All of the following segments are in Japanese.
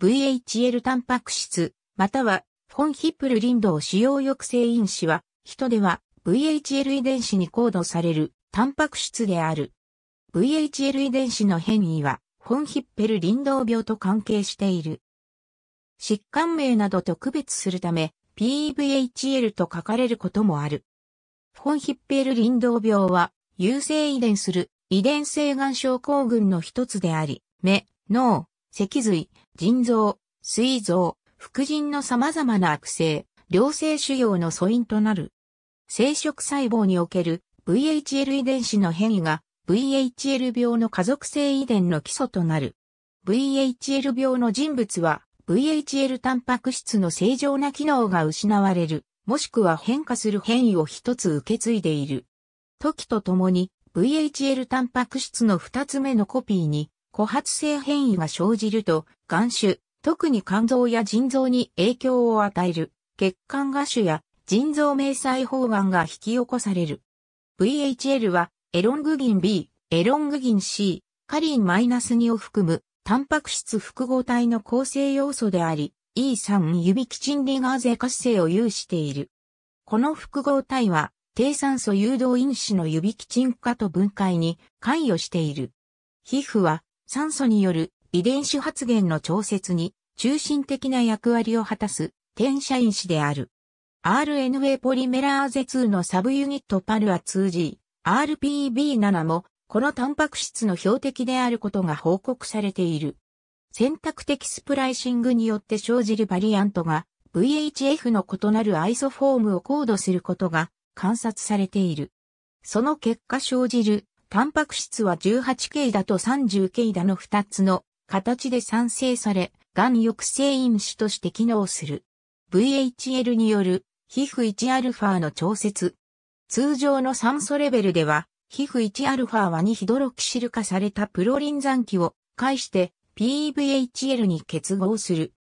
VHL タンパク質、または、フォンヒップル林道使用抑制因子は、人では VHL 遺伝子にコードされるタンパク質である。VHL 遺伝子の変異は、フォンヒッペル林道病と関係している。疾患名などと区別するため、PVHL と書かれることもある。フォンヒッペル林道病は、優性遺伝する遺伝性眼症候群の一つであり、目、脳、脊髄、腎臓、膵臓、副腎の様々な悪性、良性腫瘍の素因となる。生殖細胞における VHL 遺伝子の変異が VHL 病の家族性遺伝の基礎となる。VHL 病の人物は VHL タンパク質の正常な機能が失われる、もしくは変化する変異を一つ受け継いでいる。時とともに VHL タンパク質の二つ目のコピーに枯発性変異が生じると、眼種、特に肝臓や腎臓に影響を与える、血管芽腫や腎臓明細胞がんが引き起こされる。VHL は、エロングギン B、エロングギン C、カリン -2 を含む、タンパク質複合体の構成要素であり、E3 指キチンリガーゼ活性を有している。この複合体は、低酸素誘導因子の指キチン化と分解に関与している。皮膚は酸素による遺伝子発現の調節に中心的な役割を果たす転写因子である。RNA ポリメラーゼ2のサブユニットパルア 2G、RPB7 もこのタンパク質の標的であることが報告されている。選択的スプライシングによって生じるバリアントが VHF の異なるアイソフォームをコードすることが観察されている。その結果生じるタンパク質は 18K だと 30K だの2つの形で産生され、がん抑制因子として機能する。VHL による皮膚 1α の調節。通常の酸素レベルでは、皮膚 1α は2ヒドロキシル化されたプロリン残機を介して PVHL に結合する。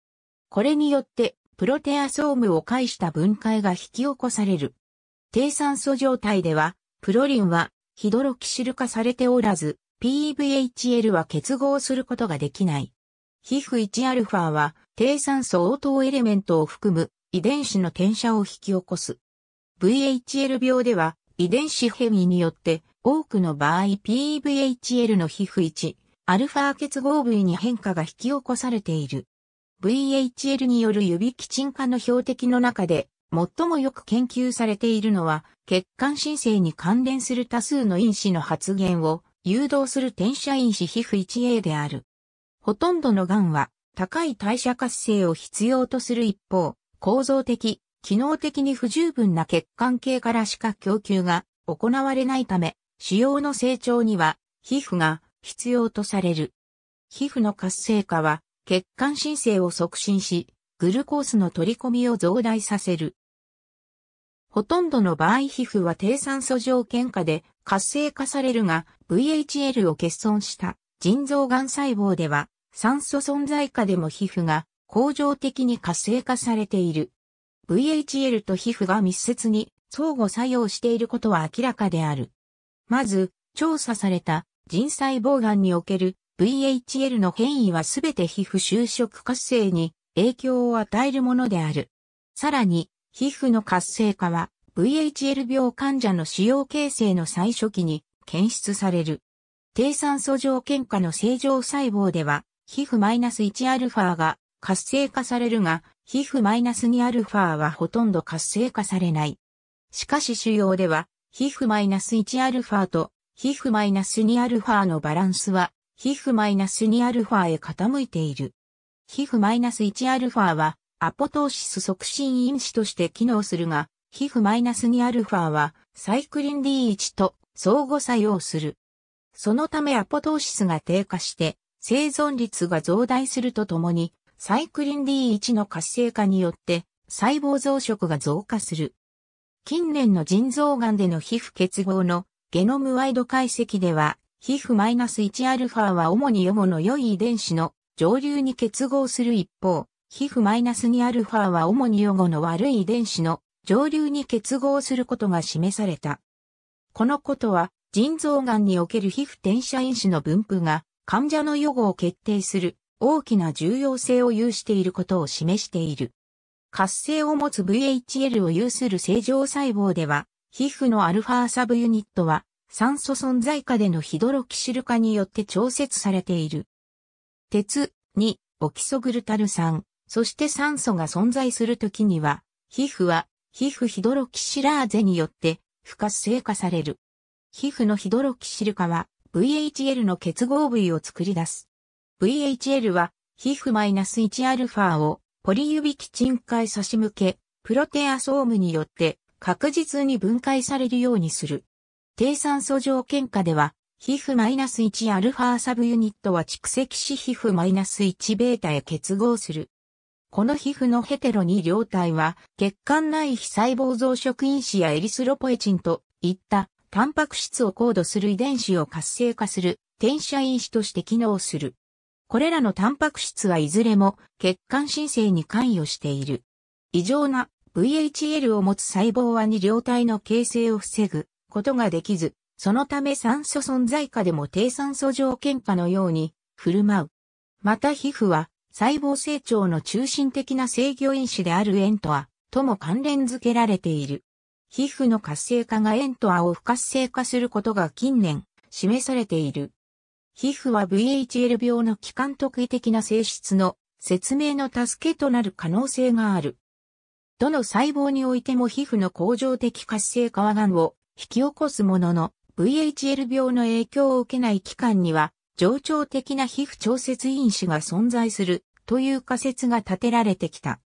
これによってプロテアソームを介した分解が引き起こされる。低酸素状態では、プロリンはヒドロキシル化されておらず、PVHL は結合することができない。皮膚 1α は低酸素応答エレメントを含む遺伝子の転写を引き起こす。VHL 病では遺伝子変異によって多くの場合 PVHL の皮膚1、α 結合部位に変化が引き起こされている。VHL による指基鎮化の標的の中で最もよく研究されているのは、血管申請に関連する多数の因子の発現を誘導する転写因子皮膚 1A である。ほとんどの癌は高い代謝活性を必要とする一方、構造的、機能的に不十分な血管系からしか供給が行われないため、腫瘍の成長には皮膚が必要とされる。皮膚の活性化は血管申請を促進し、グルコースの取り込みを増大させる。ほとんどの場合皮膚は低酸素条件下で活性化されるが VHL を欠損した腎臓癌細胞では酸素存在下でも皮膚が恒常的に活性化されている。VHL と皮膚が密接に相互作用していることは明らかである。まず、調査された腎細胞癌における VHL の変異はすべて皮膚就職活性に影響を与えるものである。さらに、皮膚の活性化は VHL 病患者の使用形成の最初期に検出される。低酸素条件下の正常細胞では、皮膚マイナス -1α が活性化されるが、皮膚マイナス -2α はほとんど活性化されない。しかし腫瘍では、皮膚マイナス -1α と皮膚マイナス -2α のバランスは、皮膚マイナス -2α へ傾いている。HIF-1α はアポトーシス促進因子として機能するが、HIF-2α はサイクリン D1 と相互作用する。そのためアポトーシスが低下して生存率が増大するとともに、サイクリン D1 の活性化によって細胞増殖が増加する。近年の腎臓がんでの皮膚結合のゲノムワイド解析では、HIF-1α は主に予後の良い遺伝子の上流に結合する一方、皮膚マイナスにアルファは主に予後の悪い遺伝子の上流に結合することが示された。このことは、腎臓癌における皮膚転写因子の分布が患者の予後を決定する大きな重要性を有していることを示している。活性を持つ VHL を有する正常細胞では、皮膚のアルファサブユニットは酸素存在下でのヒドロキシル化によって調節されている。鉄、2、オキソグルタル酸、そして酸素が存在するときには、皮膚は、皮膚ヒドロキシラーゼによって、不活性化される。皮膚のヒドロキシル化は、VHL の結合部位を作り出す。VHL は、皮膚マイナス -1α をポリ指ン化へ差し向け、プロテアソームによって確実に分解されるようにする。低酸素条件下では、皮膚マイナス1ァサブユニットは蓄積し皮膚マイナス -1β へ結合する。この皮膚のヘテロ2両体は、血管内皮細胞増殖因子やエリスロポエチンといったタンパク質をコードする遺伝子を活性化する転写因子として機能する。これらのタンパク質はいずれも血管申請に関与している。異常な VHL を持つ細胞は2両体の形成を防ぐことができず、そのため酸素存在下でも低酸素条件下のように振る舞う。また皮膚は細胞成長の中心的な制御因子である塩とは、とも関連づけられている。皮膚の活性化がエントアを不活性化することが近年示されている。皮膚は VHL 病の機関特異的な性質の説明の助けとなる可能性がある。どの細胞においても皮膚の恒常的活性化は癌を引き起こすものの、VHL 病の影響を受けない期間には、冗長的な皮膚調節因子が存在するという仮説が立てられてきた。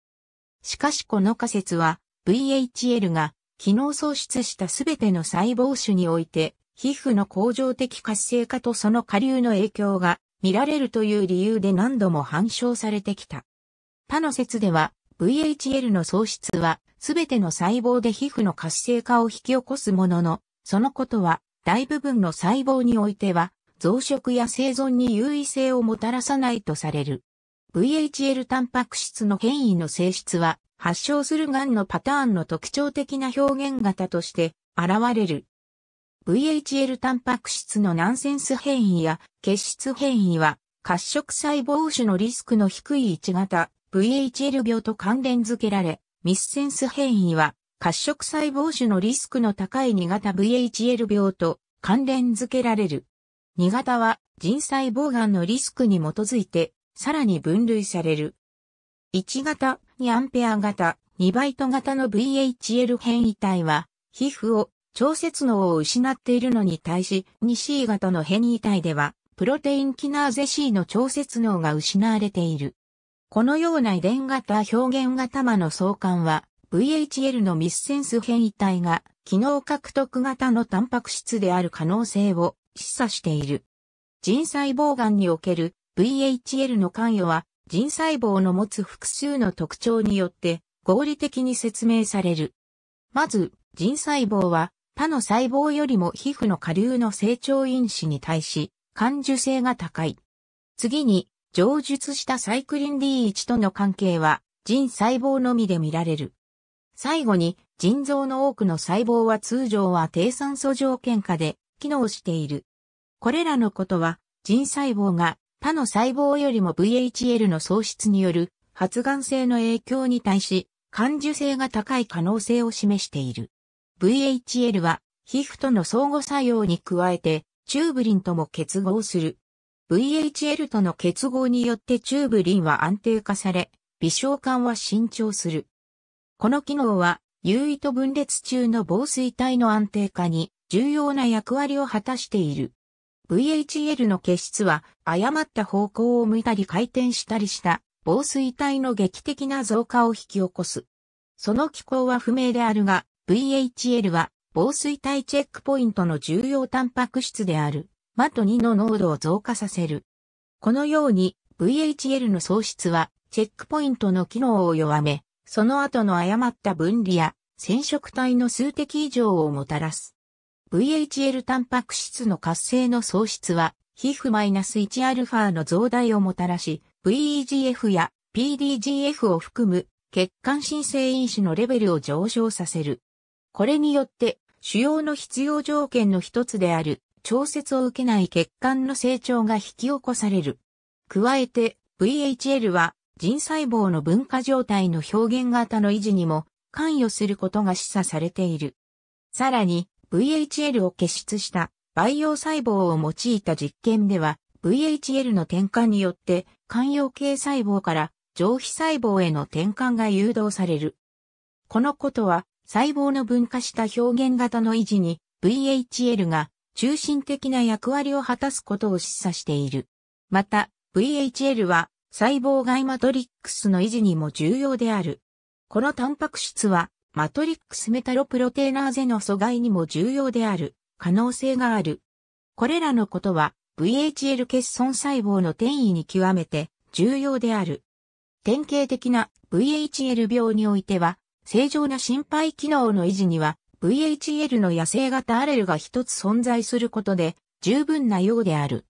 しかしこの仮説は、VHL が機能喪失したすべての細胞種において、皮膚の恒常的活性化とその下流の影響が見られるという理由で何度も反証されてきた。他の説では、VHL の喪失は、すべての細胞で皮膚の活性化を引き起こすものの、そのことは大部分の細胞においては、増殖や生存に優位性をもたらさないとされる。VHL タンパク質の変異の性質は、発症する癌のパターンの特徴的な表現型として現れる。VHL タンパク質のナンセンス変異や血質変異は、褐色細胞種のリスクの低い1型 VHL 病と関連づけられ、ミスセンス変異は褐色細胞腫のリスクの高い2型 VHL 病と関連づけられる。2型は腎細胞癌のリスクに基づいてさらに分類される。1型、2アンペア型、2バイト型の VHL 変異体は、皮膚を、調節能を失っているのに対し、2C 型の変異体では、プロテインキナーゼ C の調節能が失われている。このような遺伝型表現型間の相関は、VHL のミスセンス変異体が機能獲得型のタンパク質である可能性を示唆している。腎細胞癌における VHL の関与は腎細胞の持つ複数の特徴によって合理的に説明される。まず、腎細胞は他の細胞よりも皮膚の下流の成長因子に対し感受性が高い。次に、上述したサイクリン D1 との関係は腎細胞のみで見られる。最後に、腎臓の多くの細胞は通常は低酸素条件下で機能している。これらのことは、腎細胞が他の細胞よりも VHL の喪失による発がん性の影響に対し、感受性が高い可能性を示している。VHL は皮膚との相互作用に加えてチューブリンとも結合する。VHL との結合によってチューブリンは安定化され、微小管は伸長する。この機能は、優位と分裂中の防水体の安定化に重要な役割を果たしている。VHL の結質は、誤った方向を向いたり回転したりした防水体の劇的な増加を引き起こす。その機構は不明であるが、VHL は防水体チェックポイントの重要タンパク質である、マト2の濃度を増加させる。このように VHL の喪失はチェックポイントの機能を弱め、その後の誤った分離や染色体の数滴異常をもたらす。VHL タンパク質の活性の喪失は、皮膚 -1α の増大をもたらし、VEGF や PDGF を含む血管新生因子のレベルを上昇させる。これによって、主要の必要条件の一つである、調節を受けない血管の成長が引き起こされる。加えて、VHL は腎細胞の分化状態の表現型の維持にも関与することが示唆されている。さらに、VHL を結出した培養細胞を用いた実験では、VHL の転換によって、肝陽系細胞から上皮細胞への転換が誘導される。このことは、細胞の分化した表現型の維持に VHL が中心的な役割を果たすことを示唆している。また、VHL は細胞外マトリックスの維持にも重要である。このタンパク質は、マトリックスメタロプロテイナーゼの阻害にも重要である、可能性がある。これらのことは、VHL 欠損細胞の転移に極めて重要である。典型的な VHL 病においては、正常な心肺機能の維持には、VHL の野生型アレルが一つ存在することで十分なようである。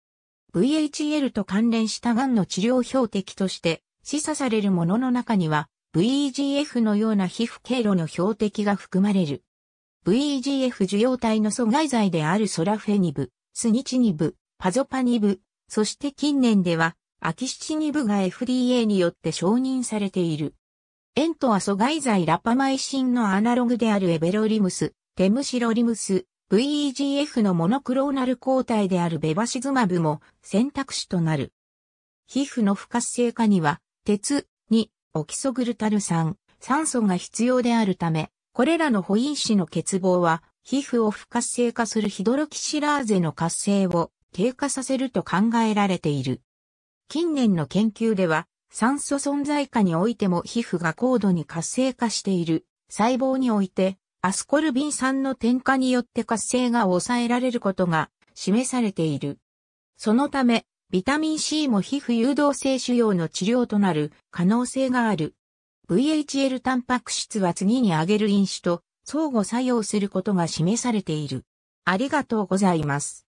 VHL と関連した癌の治療標的として示唆されるものの中には VEGF のような皮膚経路の標的が含まれる。VEGF 受容体の阻害剤であるソラフェニブ、スニチニブ、パゾパニブ、そして近年ではアキシチニブが FDA によって承認されている。ンとは阻害剤ラパマイシンのアナログであるエベロリムス、テムシロリムス、VEGF のモノクローナル抗体であるベバシズマブも選択肢となる。皮膚の不活性化には、鉄、2、オキソグルタル酸、酸素が必要であるため、これらの保因子の欠乏は、皮膚を不活性化するヒドロキシラーゼの活性を低下させると考えられている。近年の研究では、酸素存在下においても皮膚が高度に活性化している細胞においてアスコルビン酸の添加によって活性が抑えられることが示されている。そのため、ビタミン C も皮膚誘導性腫瘍の治療となる可能性がある。VHL タンパク質は次に挙げる飲酒と相互作用することが示されている。ありがとうございます。